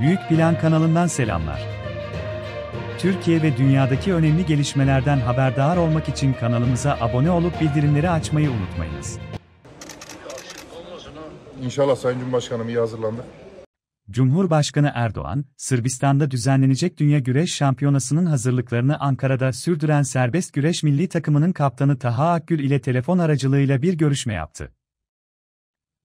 Büyük Plan kanalından selamlar. Türkiye ve dünyadaki önemli gelişmelerden haberdar olmak için kanalımıza abone olup bildirimleri açmayı unutmayınız. İnşallah Sayın Cumhurbaşkanım iyi hazırlandı. Cumhurbaşkanı Erdoğan, Sırbistan'da düzenlenecek Dünya Güreş Şampiyonası'nın hazırlıklarını Ankara'da sürdüren serbest güreş milli takımının kaptanı Taha Akgül ile telefon aracılığıyla bir görüşme yaptı.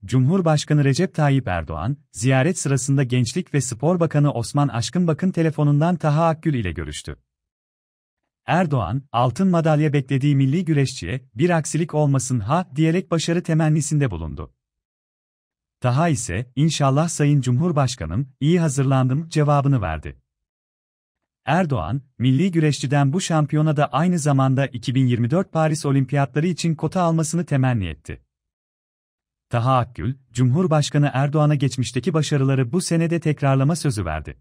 Cumhurbaşkanı Recep Tayyip Erdoğan, ziyaret sırasında Gençlik ve Spor Bakanı Osman Aşkın Bakın telefonundan Taha Akgül ile görüştü. Erdoğan, altın madalya beklediği milli güreşçiye bir aksilik olmasın ha diyerek başarı temennisinde bulundu. Taha ise, inşallah Sayın Cumhurbaşkanım, iyi hazırlandım cevabını verdi. Erdoğan, milli güreşçiden bu şampiyona da aynı zamanda 2024 Paris Olimpiyatları için kota almasını temenni etti. Taha Akgül, Cumhurbaşkanı Erdoğan'a geçmişteki başarıları bu senede tekrarlama sözü verdi.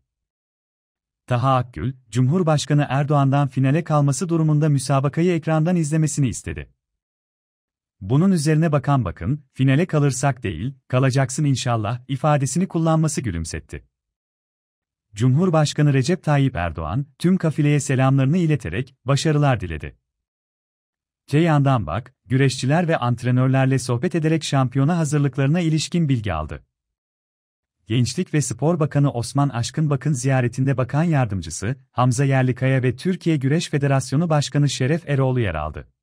Taha Akgül, Cumhurbaşkanı Erdoğan'dan finale kalması durumunda müsabakayı ekrandan izlemesini istedi. Bunun üzerine Bakan Bakın, finale kalırsak değil, kalacaksın inşallah ifadesini kullanması gülümsetti. Cumhurbaşkanı Recep Tayyip Erdoğan, tüm kafileye selamlarını ileterek başarılar diledi. Ceyhan'dan bak, güreşçiler ve antrenörlerle sohbet ederek şampiyona hazırlıklarına ilişkin bilgi aldı. Gençlik ve Spor Bakanı Osman Aşkın Bakın ziyaretinde Bakan Yardımcısı Hamza Yerlikaya ve Türkiye Güreş Federasyonu Başkanı Şeref Eroğlu yer aldı.